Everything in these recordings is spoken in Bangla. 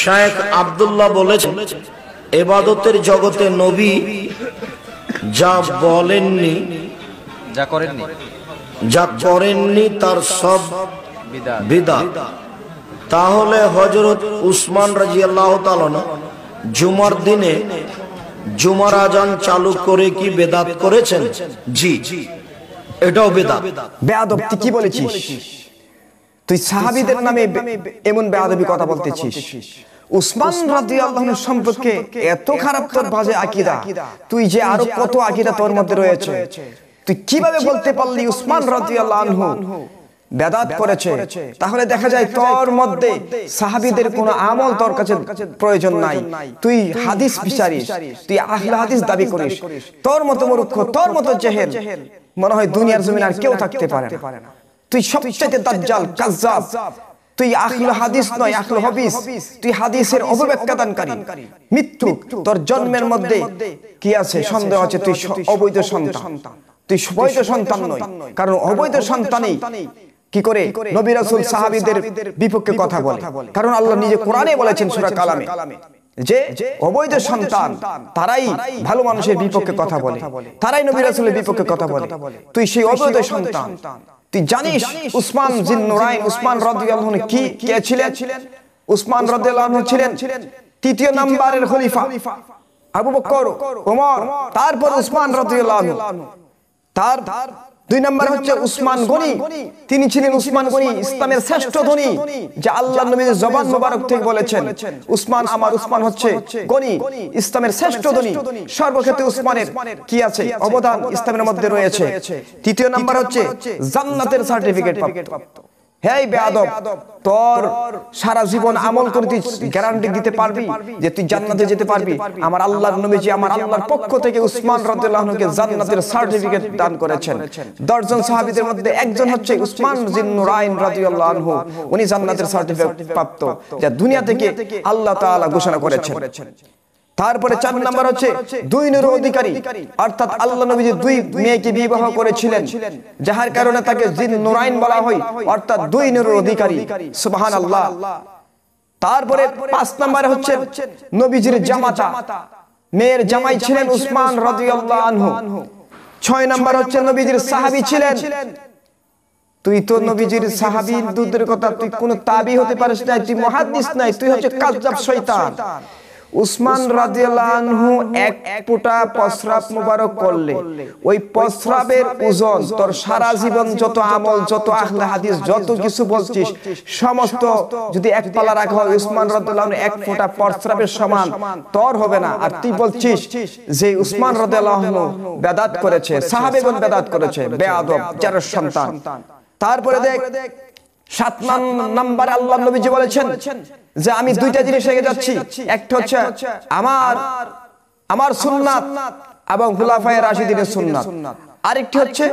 শায়েখ আবদুল্লাহ বলেছেন এবাদতের জগতে নবী যা বলেননি যা করেননি যা করেননি তার সব বিদা তাহলে হজরত উসমান রাজি আল্লাহ জুমার দিনে জুমার আজান চালু করে কি বেদাত করেছেন জি এটাও বেদাত বেদাত কি বলেছিস তুই সাহাবিদের নামে এমন বেআবি কথা বলতেছিস উসমান সম্পর্কে এত খারাপ তোর বাজে তুই যে আরো কত তোর মধ্যে রয়েছে তুই কিভাবে বলতে পারলি উসমান বেদাত করেছে তাহলে দেখা যায় তোর মধ্যে সাহাবিদের কোন আমল তোর কাছে প্রয়োজন নাই তুই হাদিস বিচারিস তুই আহলে হাদিস দাবি করিস তোর মতো মরুক্ষ তোর মতো জেহেল মনে হয় দুনিয়ার জমিন আর কেউ থাকতে পারে না তুই সবচাইতে দাজ্জাল কাজ্জাব তুই আখলু হাদিস নয় আখলু হবিস তুই হাদিসের অপব্যাখ্যাদানকারী মৃত্যু তোর জন্মের মধ্যে কি আছে সন্দেহ আছে তুই অবৈধ সন্তান তুই অবৈধ সন্তান নয় কারণ অবৈধ সন্তানই কি করে নবী রাসূল সাহাবীদের বিপক্ষে কথা বলে কারণ আল্লাহ নিজে কোরআনে বলেছেন সূরা কালামে যে অবৈধ সন্তান তারাই ভালো মানুষের বিপক্ষে কথা বলে তারাই নবী রাসূলের বিপক্ষে কথা বলে তুই সেই অবৈধ সন্তান তুই জানিস উসমান জিন নুরাইন উসমান রাদিয়াল্লাহু কি কে ছিলেন উসমান রাদিয়াল্লাহু ছিলেন তৃতীয় নম্বরের খলিফা আবু বকর ওমর তারপর উসমান রাদিয়াল্লাহু তার দুই নম্বর হচ্ছে উসমান গনি তিনি ছিলেন উসমান গনি ইসলামের শ্রেষ্ঠ ধনি যা আল্লাহ নবীর জবান মোবারক থেকে বলেছেন উসমান আমার উসমান হচ্ছে গনি ইসলামের শ্রেষ্ঠ ধনি সর্বক্ষেত্রে উসমানের কি আছে অবদান ইসলামের মধ্যে রয়েছে তৃতীয় নাম্বার হচ্ছে জান্নাতের সার্টিফিকেট প্রাপ্ত হেই তোর সারা জীবন আমল করে গ্যারান্টি দিতে পারবি যে তুই জান্নাতে যেতে পারবি আমার আল্লাহর নবীজি আমার আল্লাহর পক্ষ থেকে উসমান রাদিয়াল্লাহু জান্নাতের সার্টিফিকেট দান করেছেন 10 জন সাহাবীদের মধ্যে একজন হচ্ছে উসমান বিন নুরাইন রাদিয়াল্লাহু আনহু উনি জান্নাতের সার্টিফিকেট প্রাপ্ত যা দুনিয়া থেকে আল্লাহ তাআলা ঘোষণা করেছেন তারপরে চার নাম্বার হচ্ছে দুই নূর অধিকারী অর্থাৎ আল্লাহ নবীজি দুই মেয়েকে বিবাহ করেছিলেন যাহার কারণে তাকে জিন নুরাইন বলা হয় অর্থাৎ দুই নূর অধিকারী সুবহান আল্লাহ তারপরে পাঁচ নাম্বার হচ্ছে নবীজির জামাতা মেয়ের জামাই ছিলেন উসমান রাদিয়াল্লাহু আনহু ছয় নাম্বার হচ্ছে নবীজির সাহাবী ছিলেন তুই তো নবীজির সাহাবী দুধের কথা তুই কোন তাবি হতে পারিস না তুই মুহাদ্দিস নাই তুই হচ্ছে কাজ্জাব শয়তান উসমান রাজিয়ালহু এক ফুটা প্রস্রাব মুবারক করলে ওই প্রস্রাবের ওজন তোর সারা জীবন যত আমল যত আহলে হাদিস যত কিছু বলছিস সমস্ত যদি এক পালা রাখা হয় উসমান রাজিয়ালহু এক ফুটা প্রস্রাবের সমান তোর হবে না আর তুই বলছিস যে উসমান রাজিয়ালহু বেদাত করেছে সাহাবীগণ বেদাত করেছে বেয়াদব যার সন্তান তারপরে দেখ সাত নাম্বার আল্লাহ নবীজি বলেছেন যে আমি দুইটা জিনিস রেখে যাচ্ছি একটা হচ্ছে আমার আমার সুন্নাত এবং হুলাফায় রাশিদিনের সুন্নাত আরেকটি হচ্ছে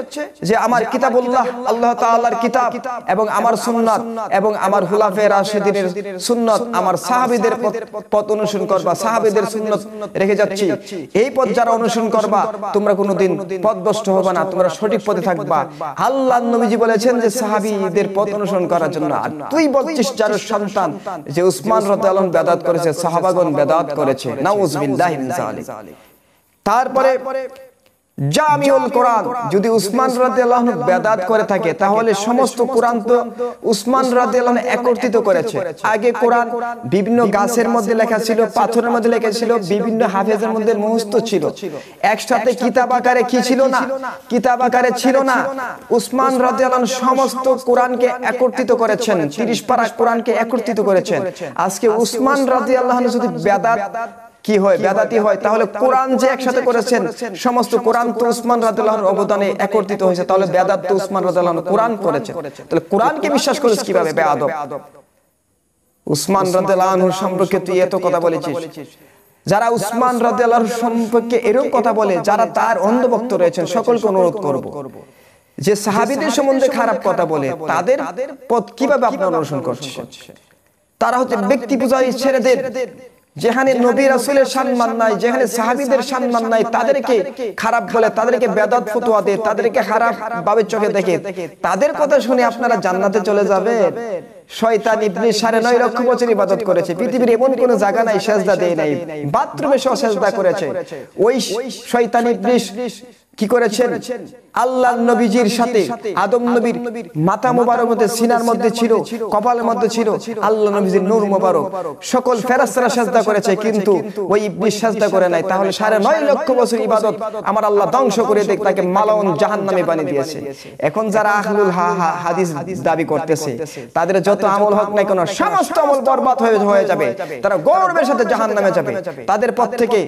যে আমার কিতাবুল্লাহ আল্লাহ তাল্লাহার কিতাব এবং আমার সুন্নত এবং আমার হুলাফে রাশেদিনের সুন্নত আমার সাহাবিদের পথ অনুসরণ করবা সাহাবিদের সুন্নত রেখে যাচ্ছি এই পথ যারা অনুসরণ করবা তোমরা কোনোদিন পথভ্রষ্ট হবে না তোমরা সঠিক পথে থাকবা আল্লাহ নবীজি বলেছেন যে সাহাবিদের পথ অনুসরণ করার জন্য আর তুই বলছিস যার সন্তান যে উসমান রত আলম বেদাত করেছে সাহাবাগন বেদাত করেছে নাউজুবিল্লাহি মিন তারপরে জামিউল কোরআন যদি উসমান রাদিয়াল্লাহু বেদাত করে থাকে তাহলে সমস্ত কোরআন তো উসমান রাদিয়াল্লাহু একত্রিত করেছে আগে কোরআন বিভিন্ন গাছের মধ্যে লেখা ছিল পাথরের মধ্যে লেখা ছিল বিভিন্ন হাফেজের মধ্যে মুহস্ত ছিল একসাথে কিতাব আকারে কি ছিল না কিতাব আকারে ছিল না উসমান রাদিয়াল্লাহু সমস্ত কোরআনকে একত্রিত করেছেন 30 পারা কোরআনকে একত্রিত করেছেন আজকে উসমান রাদিয়াল্লাহু যদি বেদাত কি হয় বেদাতি হয় তাহলে কোরআন যে একসাথে করেছেন সমস্ত কোরআন তো উসমান রাদিয়াল্লাহর অবদানে একত্রিত হয়েছে তাহলে বেদাত তো উসমান রাদিয়াল্লাহু কোরআন করেছে তাহলে কোরআনকে বিশ্বাস করিস কিভাবে বেআদব উসমান রাদিয়াল্লাহু সম্পর্কে তুই এত কথা বলেছিস যারা উসমান রাদিয়াল্লাহু সম্পর্কে এরকম কথা বলে যারা তার অন্ধভক্ত রয়েছেন সকলকে অনুরোধ করব যে সাহাবিদের সম্বন্ধে খারাপ কথা বলে তাদের পথ কিভাবে আপনি অনুসরণ করছেন তারা হচ্ছে ব্যক্তি পূজায় ছেড়ে দেন যেখানে নবী রাসুলের সম্মান নাই যেখানে সাহাবিদের সম্মান নাই তাদেরকে খারাপ বলে তাদেরকে বেদাত ফতুয়া দেয় তাদেরকে খারাপ ভাবে চোখে দেখে তাদের কথা শুনে আপনারা জান্নাতে চলে যাবে শয়তান ইবলিস সাড়ে নয় লক্ষ বছর ইবাদত করেছে পৃথিবীর এমন কোন জায়গা নাই সেজদা দেয় নাই বাথরুমে সেজদা করেছে ওই শয়তান কি করেছেন আল্লাহ নবীজির সাথে আদম নবীর মাথা মোবারক মধ্যে সিনার মধ্যে ছিল কপালের মধ্যে ছিল আল্লাহ নবীজির নূর মোবারক সকল ফেরাস্তারা সাজদা করেছে কিন্তু ওই ইবলিস সাজদা করে নাই তাহলে সাড়ে নয় লক্ষ বছর ইবাদত আমার আল্লাহ ধ্বংস করে দেখ তাকে মালাউন জাহান নামে বানিয়ে দিয়েছে এখন যারা আহলুল হা হা হাদিস দাবি করতেছে তাদের যত আমল হোক না কেন সমস্ত আমল বরবাদ হয়ে যাবে তারা গৌরবের সাথে জাহান নামে যাবে তাদের পথ থেকে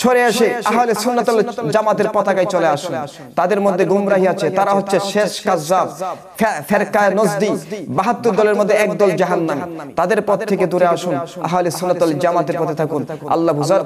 সরে আসে তাহলে সুন্নাতুল জামাতের পতাকায় চলে আসুন তাদের মধ্যে গুমরাহি আছে তারা হচ্ছে শেষ কাজাব ফেরকায় নজদি বাহাত্তর দলের মধ্যে একদল দল তাদের পথ থেকে দূরে আসুন তাহলে সুন্নাতুল জামাতের পথে থাকুন আল্লাহ বুঝার